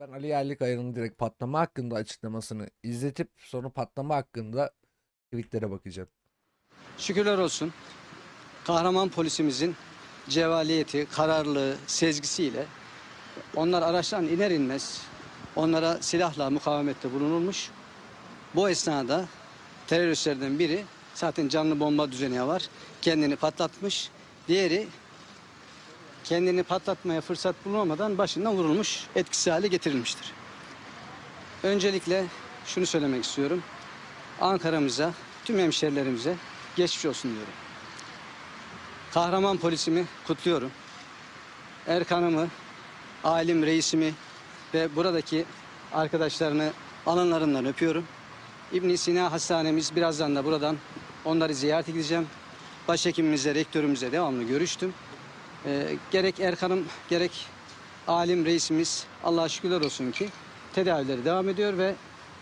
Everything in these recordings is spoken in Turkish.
Ben Ali Yerlikaya'nın direkt patlama hakkında açıklamasını izletip sonra patlama hakkında tweetlere bakacağım. Şükürler olsun. Kahraman polisimizin cevaliyeti, kararlılığı, sezgisiyle onlar araçtan iner inmez onlara silahla mukavemette bulunulmuş. Bu esnada teröristlerden biri zaten canlı bomba düzeni var. Kendini patlatmış. Diğeri kendini patlatmaya fırsat bulamadan başından vurulmuş, etkisi hale getirilmiştir. Öncelikle şunu söylemek istiyorum. Ankara'mıza, tüm hemşerilerimize geçmiş olsun diyorum. Kahraman polisimi kutluyorum. Erkan'ımı, ailem reisimi ve buradaki arkadaşlarını, alanlarından öpüyorum. ibn Sina Hastanemiz birazdan da buradan onları ziyaret edeceğim. Başhekimimize, rektörümüze devamlı görüştüm. E, gerek Erkan'ım gerek alim reisimiz Allah'a şükürler olsun ki tedavileri devam ediyor ve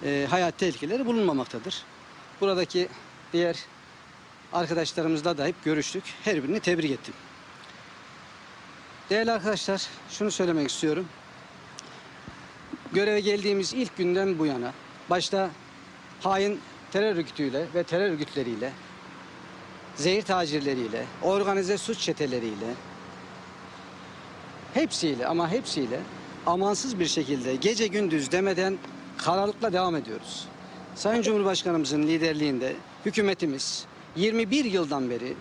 e, hayat tehlikeleri bulunmamaktadır. Buradaki diğer arkadaşlarımızla da hep görüştük. Her birini tebrik ettim. Değerli arkadaşlar şunu söylemek istiyorum. Göreve geldiğimiz ilk günden bu yana başta hain terör örgütüyle ve terör örgütleriyle, zehir tacirleriyle, organize suç çeteleriyle, hepsiyle ama hepsiyle amansız bir şekilde gece gündüz demeden kararlılıkla devam ediyoruz. Sayın Cumhurbaşkanımızın liderliğinde hükümetimiz 21 yıldan beri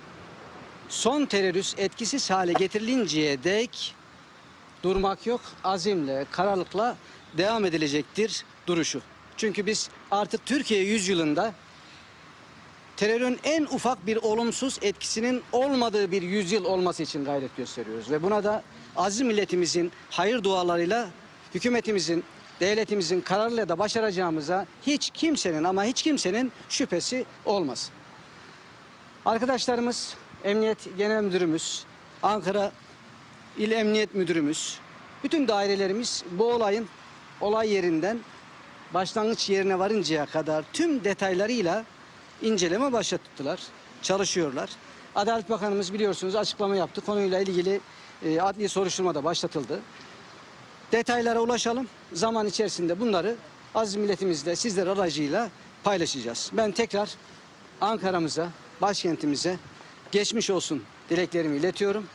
son terörist etkisiz hale getirilinceye dek durmak yok. Azimle, kararlılıkla devam edilecektir duruşu. Çünkü biz artık Türkiye yüzyılında terörün en ufak bir olumsuz etkisinin olmadığı bir yüzyıl olması için gayret gösteriyoruz. Ve buna da aziz milletimizin hayır dualarıyla hükümetimizin, devletimizin kararıyla da başaracağımıza hiç kimsenin ama hiç kimsenin şüphesi olmaz. Arkadaşlarımız, Emniyet Genel Müdürümüz, Ankara İl Emniyet Müdürümüz, bütün dairelerimiz bu olayın olay yerinden başlangıç yerine varıncaya kadar tüm detaylarıyla inceleme başlattılar, çalışıyorlar. Adalet Bakanımız biliyorsunuz açıklama yaptı. Konuyla ilgili e, adli soruşturma da başlatıldı. Detaylara ulaşalım. Zaman içerisinde bunları az milletimizle sizler aracıyla paylaşacağız. Ben tekrar Ankara'mıza, başkentimize geçmiş olsun dileklerimi iletiyorum.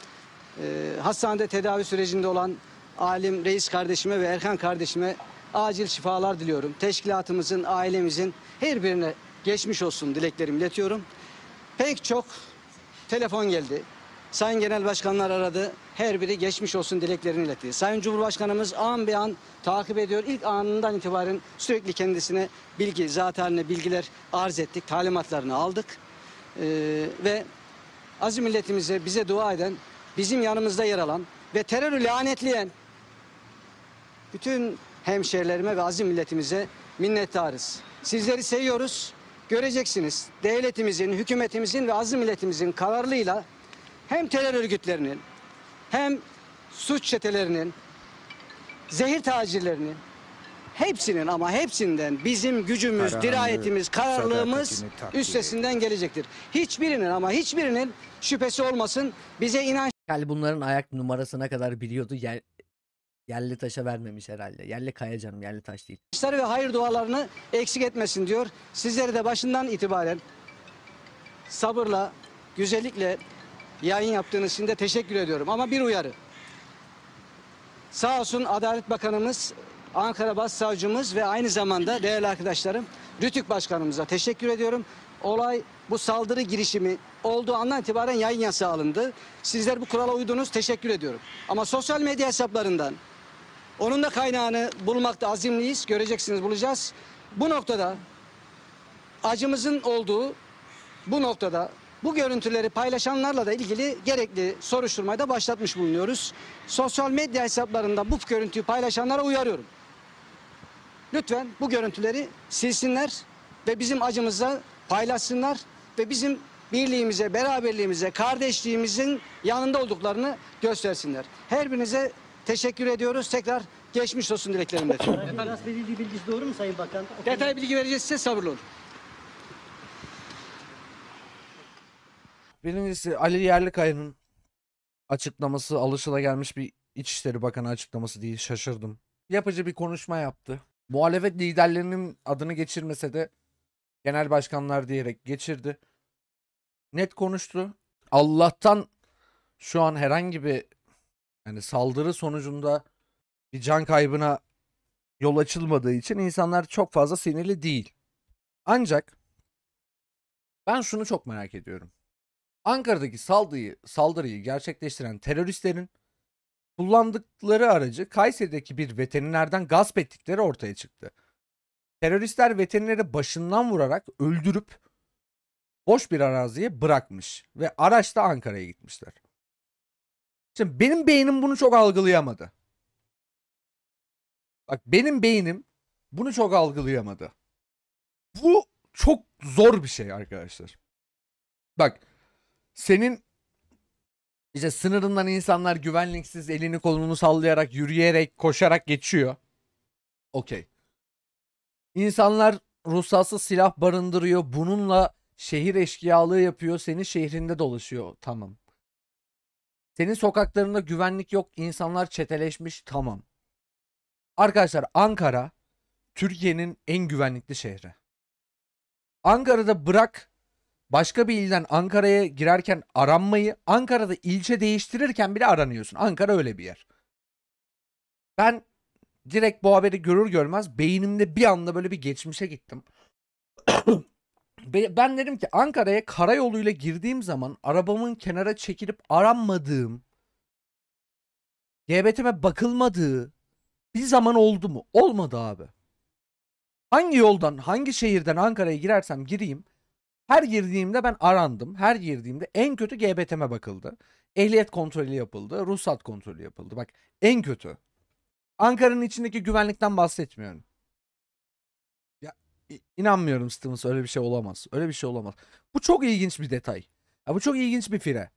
E, hastanede tedavi sürecinde olan Alim Reis kardeşime ve Erkan kardeşime acil şifalar diliyorum. Teşkilatımızın, ailemizin her birine geçmiş olsun dileklerimi iletiyorum. Pek çok telefon geldi. Sayın Genel Başkanlar aradı. Her biri geçmiş olsun dileklerini iletti. Sayın Cumhurbaşkanımız an bir an takip ediyor. İlk anından itibaren sürekli kendisine bilgi, zat haline bilgiler arz ettik. Talimatlarını aldık. Ee, ve aziz milletimize bize dua eden, bizim yanımızda yer alan ve terörü lanetleyen bütün hemşerilerime ve azim milletimize minnettarız. Sizleri seviyoruz. Göreceksiniz devletimizin, hükümetimizin ve azim milletimizin kararlıyla hem terör örgütlerinin hem suç çetelerinin, zehir tacirlerinin hepsinin ama hepsinden bizim gücümüz, Karanlığı, dirayetimiz, kararlılığımız üstesinden gelecektir. Hiçbirinin ama hiçbirinin şüphesi olmasın. Bize inanç yani bunların ayak numarasına kadar biliyordu. Yer, yerli taşa vermemiş herhalde. Yerli kaya canım, yerli taş değil. İşler ve hayır dualarını eksik etmesin diyor. Sizleri de başından itibaren sabırla, güzellikle, yayın yaptığınız için de teşekkür ediyorum. Ama bir uyarı. Sağ olsun Adalet Bakanımız, Ankara Başsavcımız ve aynı zamanda değerli arkadaşlarım Rütük Başkanımıza teşekkür ediyorum. Olay bu saldırı girişimi olduğu andan itibaren yayın yasağı alındı. Sizler bu kurala uydunuz teşekkür ediyorum. Ama sosyal medya hesaplarından onun da kaynağını bulmakta azimliyiz. Göreceksiniz bulacağız. Bu noktada acımızın olduğu bu noktada bu görüntüleri paylaşanlarla da ilgili gerekli soruşturmayı da başlatmış bulunuyoruz. Sosyal medya hesaplarında bu görüntüyü paylaşanlara uyarıyorum. Lütfen bu görüntüleri silsinler ve bizim acımıza paylaşsınlar ve bizim birliğimize, beraberliğimize, kardeşliğimizin yanında olduklarını göstersinler. Her birinize teşekkür ediyoruz. Tekrar geçmiş olsun dileklerimle. Efendim, bilgisi doğru mu Sayın Bakan? Detay bilgi vereceğiz size sabırlı olun. Birincisi Ali Yerlikaya'nın açıklaması gelmiş bir İçişleri Bakanı açıklaması değil şaşırdım. Yapıcı bir konuşma yaptı. Muhalefet liderlerinin adını geçirmese de genel başkanlar diyerek geçirdi. Net konuştu. Allah'tan şu an herhangi bir yani saldırı sonucunda bir can kaybına yol açılmadığı için insanlar çok fazla sinirli değil. Ancak ben şunu çok merak ediyorum. Ankara'daki saldırıyı, saldırıyı gerçekleştiren teröristlerin kullandıkları aracı Kayseri'deki bir veterinerden gasp ettikleri ortaya çıktı. Teröristler veterineri başından vurarak öldürüp boş bir araziye bırakmış ve araçla Ankara'ya gitmişler. Şimdi benim beynim bunu çok algılayamadı. Bak benim beynim bunu çok algılayamadı. Bu çok zor bir şey arkadaşlar. Bak senin işte sınırından insanlar güvenliksiz elini kolunu sallayarak, yürüyerek, koşarak geçiyor. Okey. İnsanlar ruhsatsız silah barındırıyor. Bununla şehir eşkıyalığı yapıyor. Senin şehrinde dolaşıyor. Tamam. Senin sokaklarında güvenlik yok. İnsanlar çeteleşmiş. Tamam. Arkadaşlar Ankara Türkiye'nin en güvenlikli şehri. Ankara'da bırak başka bir ilden Ankara'ya girerken aranmayı, Ankara'da ilçe değiştirirken bile aranıyorsun. Ankara öyle bir yer. Ben direkt bu haberi görür görmez beynimde bir anda böyle bir geçmişe gittim. ben dedim ki Ankara'ya karayoluyla girdiğim zaman arabamın kenara çekilip aranmadığım, GBT'me bakılmadığı bir zaman oldu mu? Olmadı abi. Hangi yoldan, hangi şehirden Ankara'ya girersem gireyim her girdiğimde ben arandım. Her girdiğimde en kötü GBT'me bakıldı. Ehliyet kontrolü yapıldı. Ruhsat kontrolü yapıldı. Bak en kötü. Ankara'nın içindeki güvenlikten bahsetmiyorum. Ya inanmıyorum Stevens öyle bir şey olamaz. Öyle bir şey olamaz. Bu çok ilginç bir detay. Ya bu çok ilginç bir fire.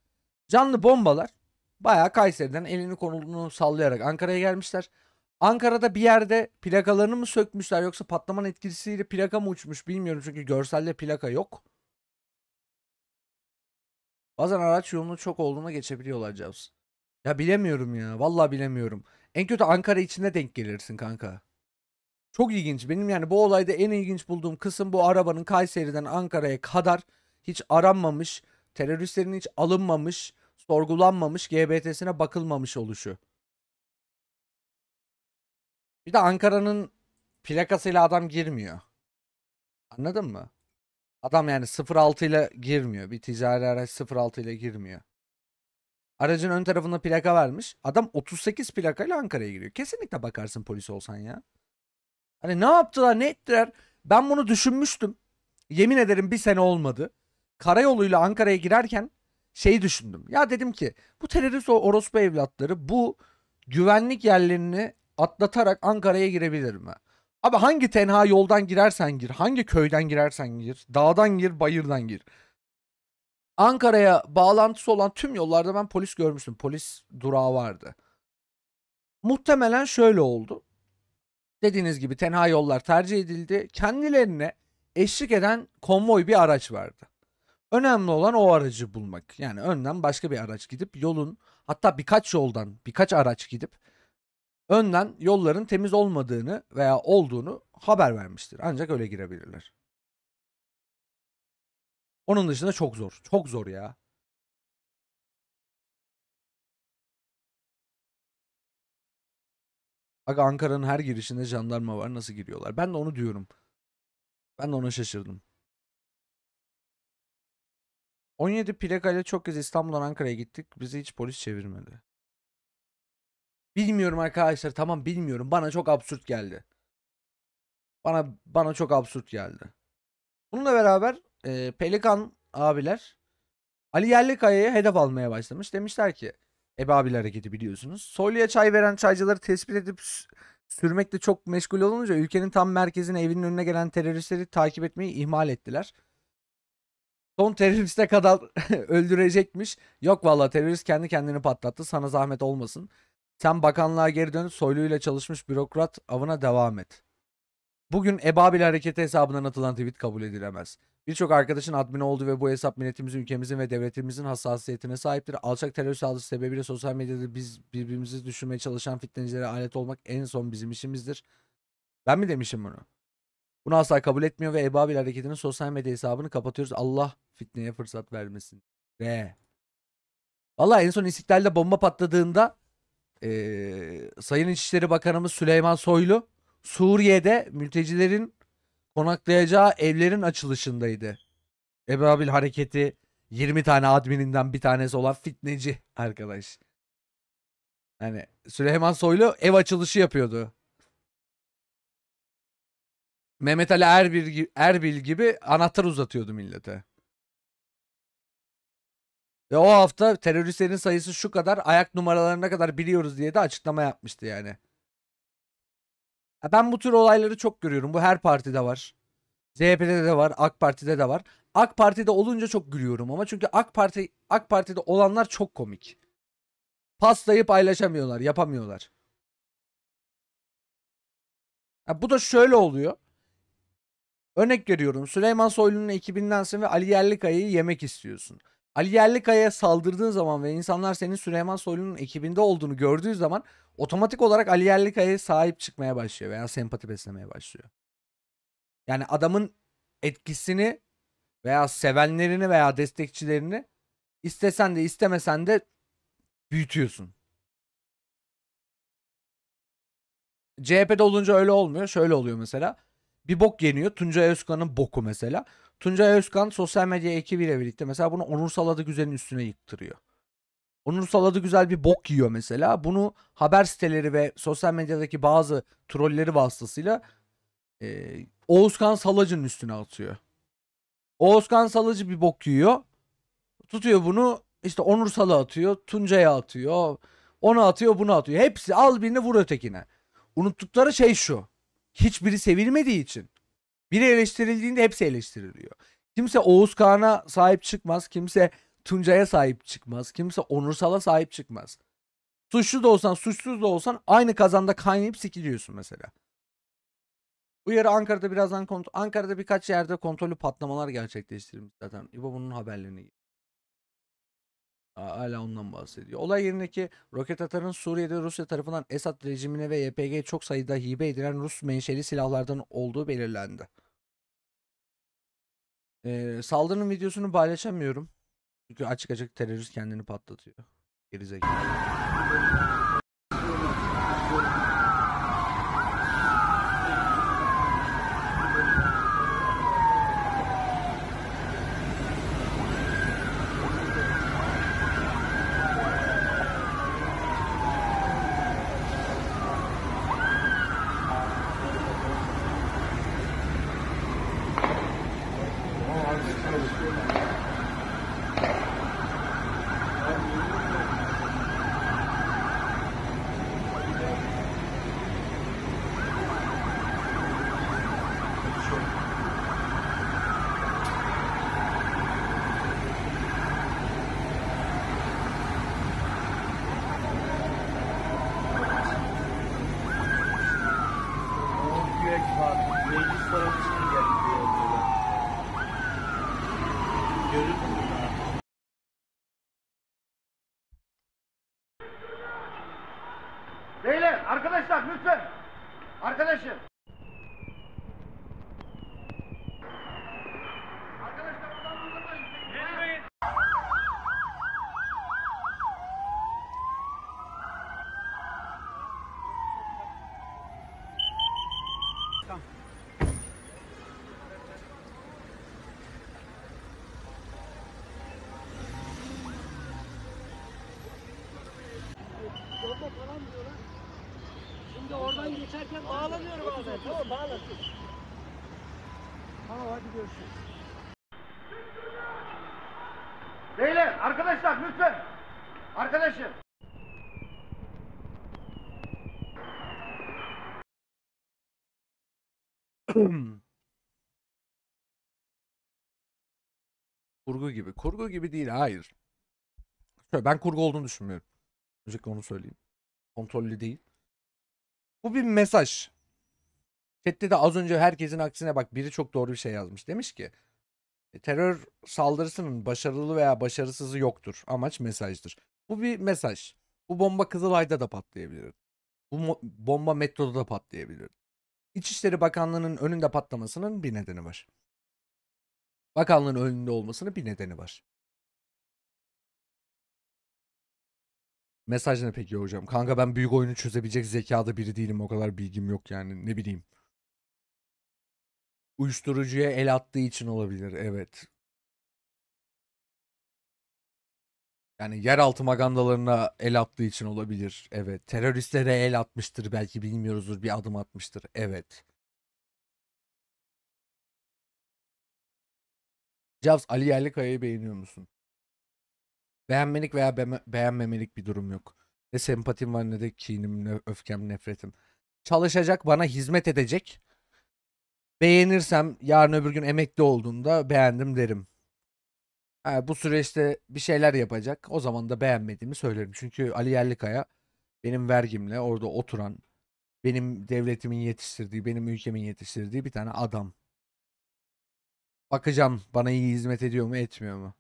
Canlı bombalar bayağı Kayseri'den elini konulduğunu sallayarak Ankara'ya gelmişler. Ankara'da bir yerde plakalarını mı sökmüşler yoksa patlamanın etkisiyle plaka mı uçmuş bilmiyorum çünkü görselde plaka yok. Bazen araç yolunu çok olduğuna geçebiliyorlar Cavs. Ya bilemiyorum ya. Vallahi bilemiyorum. En kötü Ankara içinde denk gelirsin kanka. Çok ilginç. Benim yani bu olayda en ilginç bulduğum kısım bu arabanın Kayseri'den Ankara'ya kadar hiç aranmamış, teröristlerin hiç alınmamış, sorgulanmamış, GBT'sine bakılmamış oluşu. Bir de Ankara'nın plakasıyla adam girmiyor. Anladın mı? Adam yani 0.6 ile girmiyor. Bir ticari araç 0.6 ile girmiyor. Aracın ön tarafında plaka vermiş. Adam 38 plakayla Ankara'ya giriyor. Kesinlikle bakarsın polis olsan ya. Hani ne yaptılar ne ettiler. Ben bunu düşünmüştüm. Yemin ederim bir sene olmadı. Karayoluyla Ankara'ya girerken şeyi düşündüm. Ya dedim ki bu terörist orospu evlatları bu güvenlik yerlerini atlatarak Ankara'ya girebilir mi? Abi hangi tenha yoldan girersen gir, hangi köyden girersen gir, dağdan gir, bayırdan gir. Ankara'ya bağlantısı olan tüm yollarda ben polis görmüştüm. Polis durağı vardı. Muhtemelen şöyle oldu. Dediğiniz gibi tenha yollar tercih edildi. Kendilerine eşlik eden konvoy bir araç vardı. Önemli olan o aracı bulmak. Yani önden başka bir araç gidip yolun hatta birkaç yoldan birkaç araç gidip önden yolların temiz olmadığını veya olduğunu haber vermiştir. Ancak öyle girebilirler. Onun dışında çok zor. Çok zor ya. Bak Ankara'nın her girişinde jandarma var. Nasıl giriyorlar? Ben de onu diyorum. Ben de ona şaşırdım. 17 plakayla çok kez İstanbul'dan Ankara'ya gittik. Bizi hiç polis çevirmedi. Bilmiyorum arkadaşlar tamam bilmiyorum. Bana çok absürt geldi. Bana bana çok absürt geldi. Bununla beraber e, Pelikan abiler Ali Yerlikaya'ya hedef almaya başlamış. Demişler ki Ebe abiler hareketi biliyorsunuz. Soylu'ya çay veren çaycıları tespit edip sürmekle çok meşgul olunca ülkenin tam merkezine evinin önüne gelen teröristleri takip etmeyi ihmal ettiler. Son teröriste kadar öldürecekmiş. Yok valla terörist kendi kendini patlattı. Sana zahmet olmasın. Sen bakanlığa geri dön, soyluyla çalışmış bürokrat avına devam et. Bugün Ebabil hareketi hesabından atılan tweet kabul edilemez. Birçok arkadaşın admin oldu ve bu hesap milletimizin, ülkemizin ve devletimizin hassasiyetine sahiptir. Alçak terör saldırısı sebebiyle sosyal medyada biz birbirimizi düşürmeye çalışan fitnecilere alet olmak en son bizim işimizdir. Ben mi demişim bunu? Bunu asla kabul etmiyor ve Ebabil hareketinin sosyal medya hesabını kapatıyoruz. Allah fitneye fırsat vermesin. Ve Valla en son İstiklal'de bomba patladığında ee, Sayın İçişleri Bakanımız Süleyman Soylu Suriye'de mültecilerin konaklayacağı evlerin açılışındaydı. Ebabil hareketi 20 tane admininden bir tanesi olan fitneci arkadaş. Yani Süleyman Soylu ev açılışı yapıyordu. Mehmet Ali Erbil, Erbil gibi anahtar uzatıyordu millete. Ve o hafta teröristlerin sayısı şu kadar ayak numaralarına kadar biliyoruz diye de açıklama yapmıştı yani. Ben bu tür olayları çok görüyorum. Bu her partide var. CHP'de de var, AK Parti'de de var. AK Parti'de olunca çok gülüyorum ama çünkü AK Parti AK Parti'de olanlar çok komik. Pastayı paylaşamıyorlar, yapamıyorlar. Ya bu da şöyle oluyor. Örnek veriyorum. Süleyman Soylu'nun ekibindensin ve Ali Yerlikaya'yı yemek istiyorsun. Ali Yerlikaya saldırdığın zaman ve insanlar senin Süleyman Soylu'nun ekibinde olduğunu gördüğü zaman otomatik olarak Ali Yerlikaya'ya sahip çıkmaya başlıyor veya sempati beslemeye başlıyor. Yani adamın etkisini veya sevenlerini veya destekçilerini istesen de istemesen de büyütüyorsun. CHP'de olunca öyle olmuyor. Şöyle oluyor mesela bir bok yeniyor. Tuncay Özkan'ın boku mesela. Tuncay Özkan sosyal medya ekibiyle birlikte mesela bunu Onur Saladı Güzel'in üstüne yıktırıyor. Onur Saladı Güzel bir bok yiyor mesela. Bunu haber siteleri ve sosyal medyadaki bazı trolleri vasıtasıyla e, Oğuzkan Salacı'nın üstüne atıyor. Oğuzkan salacı bir bok yiyor. Tutuyor bunu işte Onur Salı atıyor. Tuncay'a atıyor. Onu atıyor bunu atıyor. Hepsi al birini vur ötekine. Unuttukları şey şu hiçbiri sevilmediği için. Biri eleştirildiğinde hepsi eleştiriliyor. Kimse Oğuz Kağan'a sahip çıkmaz. Kimse Tuncay'a sahip çıkmaz. Kimse Onursal'a sahip çıkmaz. Suçlu da olsan suçsuz da olsan aynı kazanda kaynayıp sikiliyorsun mesela. Bu yarı Ankara'da birazdan kontrol Ankara'da birkaç yerde kontrollü patlamalar gerçekleştirilmiş zaten. İbo bunun haberlerini Hala ondan bahsediyor. Olay yerindeki roket atarın Suriye'de Rusya tarafından Esad rejimine ve YPG çok sayıda hibe edilen Rus menşeli silahlardan olduğu belirlendi. Ee, saldırının videosunu paylaşamıyorum. Çünkü açık açık terörist kendini patlatıyor. Gerizekalı. Tamam. Şimdi oradan geçerken bağlanıyorum abi. Tamam bağlasın. Tamam hadi görüşürüz. Beyler arkadaşlar lütfen. Arkadaşım gibi. Kurgu gibi değil. Hayır. Şöyle ben kurgu olduğunu düşünmüyorum. Özellikle onu söyleyeyim. Kontrollü değil. Bu bir mesaj. Chat'te de az önce herkesin aksine bak biri çok doğru bir şey yazmış. Demiş ki e, terör saldırısının başarılı veya başarısızı yoktur. Amaç mesajdır. Bu bir mesaj. Bu bomba Kızılay'da da patlayabilir. Bu bomba metroda da patlayabilir. İçişleri Bakanlığı'nın önünde patlamasının bir nedeni var. Bakanlığın önünde olmasının bir nedeni var. Mesaj ne peki hocam? Kanka ben büyük oyunu çözebilecek zekada biri değilim. O kadar bilgim yok yani ne bileyim. Uyuşturucuya el attığı için olabilir evet. Yani yeraltı magandalarına el attığı için olabilir. Evet. Teröristlere el atmıştır belki bilmiyoruzdur bir adım atmıştır. Evet. Cavs Ali Yerlikaya'yı beğeniyor musun? Beğenmelik veya be beğenmemelik bir durum yok. Ne sempatim var ne de kinim, ne öfkem, nefretim. Çalışacak, bana hizmet edecek. Beğenirsem yarın öbür gün emekli olduğumda beğendim derim. Ha, bu süreçte bir şeyler yapacak. O zaman da beğenmediğimi söylerim. Çünkü Ali Yerlikaya benim vergimle orada oturan, benim devletimin yetiştirdiği, benim ülkemin yetiştirdiği bir tane adam. Bakacağım bana iyi hizmet ediyor mu etmiyor mu?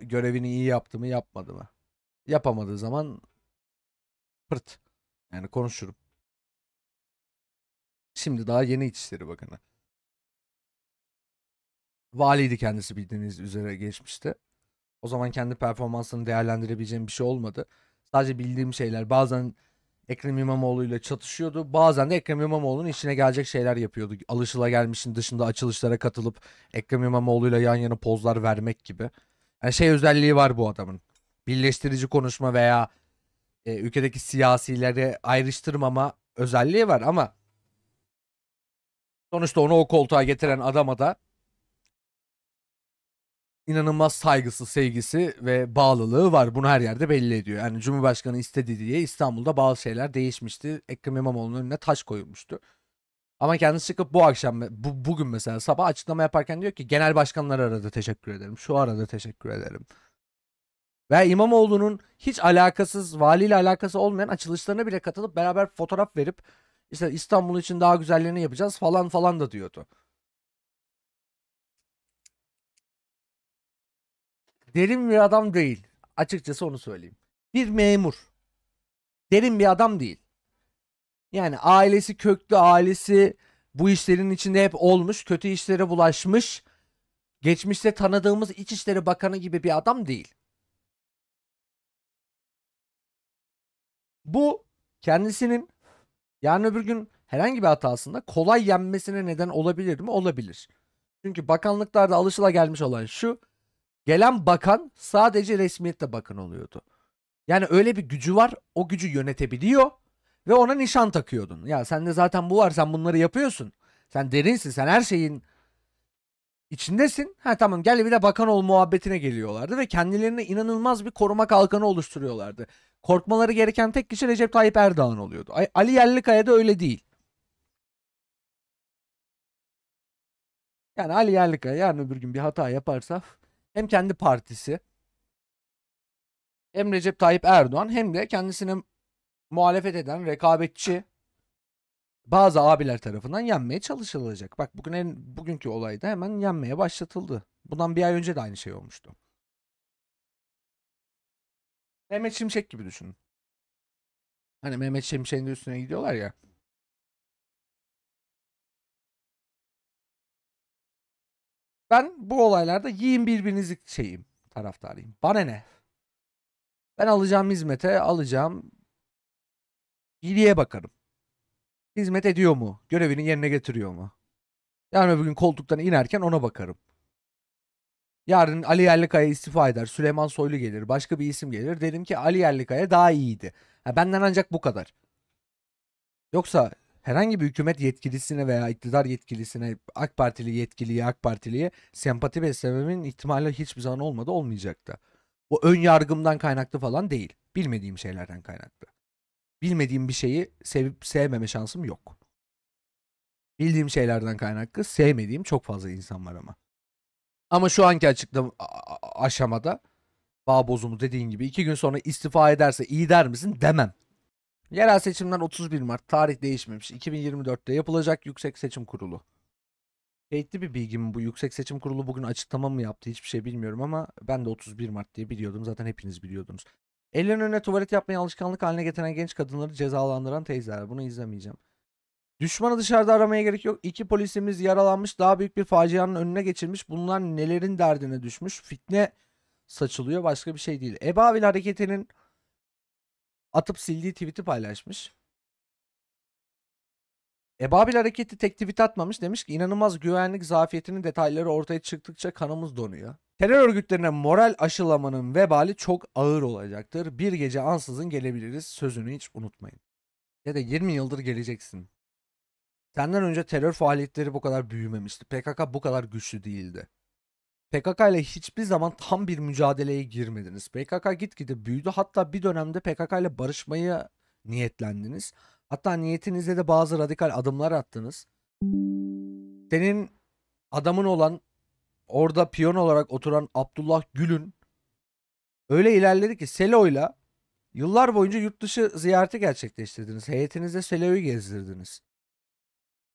Görevini iyi yaptı mı yapmadı mı? Yapamadığı zaman pırt. Yani konuşurum. Şimdi daha yeni İçişleri Bakanı. Valiydi kendisi bildiğiniz üzere geçmişte. O zaman kendi performansını değerlendirebileceğim bir şey olmadı. Sadece bildiğim şeyler bazen Ekrem İmamoğlu ile çatışıyordu. Bazen de Ekrem İmamoğlu'nun işine gelecek şeyler yapıyordu. Alışıla gelmişin dışında açılışlara katılıp Ekrem İmamoğlu ile yan yana pozlar vermek gibi. Yani şey özelliği var bu adamın. Birleştirici konuşma veya e, ülkedeki siyasileri ayrıştırmama özelliği var ama sonuçta onu o koltuğa getiren adama da inanılmaz saygısı, sevgisi ve bağlılığı var. Bunu her yerde belli ediyor. Yani Cumhurbaşkanı istedi diye İstanbul'da bazı şeyler değişmişti. Ekrem İmamoğlu'nun önüne taş koyulmuştu. Ama kendisi çıkıp bu akşam, bu, bugün mesela sabah açıklama yaparken diyor ki genel başkanlar arada teşekkür ederim. Şu arada teşekkür ederim. Ve İmamoğlu'nun hiç alakasız, valiyle alakası olmayan açılışlarına bile katılıp beraber fotoğraf verip işte İstanbul için daha güzellerini yapacağız falan falan da diyordu. derin bir adam değil. Açıkçası onu söyleyeyim. Bir memur. Derin bir adam değil. Yani ailesi köklü ailesi bu işlerin içinde hep olmuş. Kötü işlere bulaşmış. Geçmişte tanıdığımız İçişleri Bakanı gibi bir adam değil. Bu kendisinin yarın öbür gün herhangi bir hatasında kolay yenmesine neden olabilir mi? Olabilir. Çünkü bakanlıklarda alışıla gelmiş olan şu Gelen bakan sadece resmiyette bakan oluyordu. Yani öyle bir gücü var. O gücü yönetebiliyor ve ona nişan takıyordun. Ya sende zaten bu var. Sen bunları yapıyorsun. Sen derinsin. Sen her şeyin içindesin. Ha tamam gel bir de bakan ol muhabbetine geliyorlardı ve kendilerine inanılmaz bir koruma kalkanı oluşturuyorlardı. Korkmaları gereken tek kişi Recep Tayyip Erdoğan oluyordu. Ali Yerlikaya da öyle değil. Yani Ali Yerlikaya yarın öbür gün bir hata yaparsa hem kendi partisi hem Recep Tayyip Erdoğan hem de kendisine muhalefet eden rekabetçi bazı abiler tarafından yenmeye çalışılacak. Bak bugün en, bugünkü olayda hemen yenmeye başlatıldı. Bundan bir ay önce de aynı şey olmuştu. Mehmet Şimşek gibi düşünün. Hani Mehmet Şimşek'in üstüne gidiyorlar ya. Ben bu olaylarda yiyin birbirinizi şeyim taraftarıyım. Bana ne? Ben alacağım hizmete alacağım iyiliğe bakarım. Hizmet ediyor mu? Görevini yerine getiriyor mu? Yarın öbür gün koltuktan inerken ona bakarım. Yarın Ali Yerlikaya istifa eder. Süleyman Soylu gelir. Başka bir isim gelir. Derim ki Ali Yerlikaya daha iyiydi. Ha, benden ancak bu kadar. Yoksa herhangi bir hükümet yetkilisine veya iktidar yetkilisine AK Partili yetkiliye AK Partiliye sempati beslememin ihtimali hiçbir zaman olmadı olmayacaktı. da. O ön yargımdan kaynaklı falan değil. Bilmediğim şeylerden kaynaklı. Bilmediğim bir şeyi sevip sevmeme şansım yok. Bildiğim şeylerden kaynaklı sevmediğim çok fazla insan var ama. Ama şu anki açıklama aşamada bağ bozumu dediğin gibi iki gün sonra istifa ederse iyi der misin demem. Yerel seçimler 31 Mart. Tarih değişmemiş. 2024'te yapılacak Yüksek Seçim Kurulu. Fake'li bir bilgim bu. Yüksek Seçim Kurulu bugün açıklama mı yaptı hiçbir şey bilmiyorum ama ben de 31 Mart diye biliyordum. Zaten hepiniz biliyordunuz. Ellerin önüne tuvalet yapmayı alışkanlık haline getiren genç kadınları cezalandıran teyzeler. Bunu izlemeyeceğim. Düşmanı dışarıda aramaya gerek yok. İki polisimiz yaralanmış. Daha büyük bir facianın önüne geçilmiş. Bunlar nelerin derdine düşmüş. Fitne saçılıyor. Başka bir şey değil. Ebavil hareketinin atıp sildiği tweet'i paylaşmış. Ebabil hareketi tek tweet atmamış demiş ki inanılmaz güvenlik zafiyetinin detayları ortaya çıktıkça kanımız donuyor. Terör örgütlerine moral aşılamanın vebali çok ağır olacaktır. Bir gece ansızın gelebiliriz sözünü hiç unutmayın. Ya da 20 yıldır geleceksin. Senden önce terör faaliyetleri bu kadar büyümemişti. PKK bu kadar güçlü değildi. PKK ile hiçbir zaman tam bir mücadeleye girmediniz. PKK gitgide büyüdü. Hatta bir dönemde PKK ile barışmayı niyetlendiniz. Hatta niyetinizde de bazı radikal adımlar attınız. Senin adamın olan orada piyon olarak oturan Abdullah Gül'ün öyle ilerledi ki Selo'yla yıllar boyunca yurt dışı ziyareti gerçekleştirdiniz. Heyetinizde Selo'yu gezdirdiniz.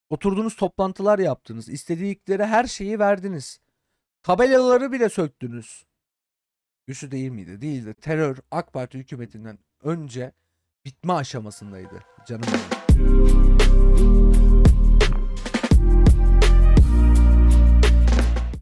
Oturduğunuz toplantılar yaptınız. İstedikleri her şeyi verdiniz. Tabelaları bile söktünüz. Güçlü değil miydi? Değildi. Terör AK Parti hükümetinden önce bitme aşamasındaydı. Canım benim.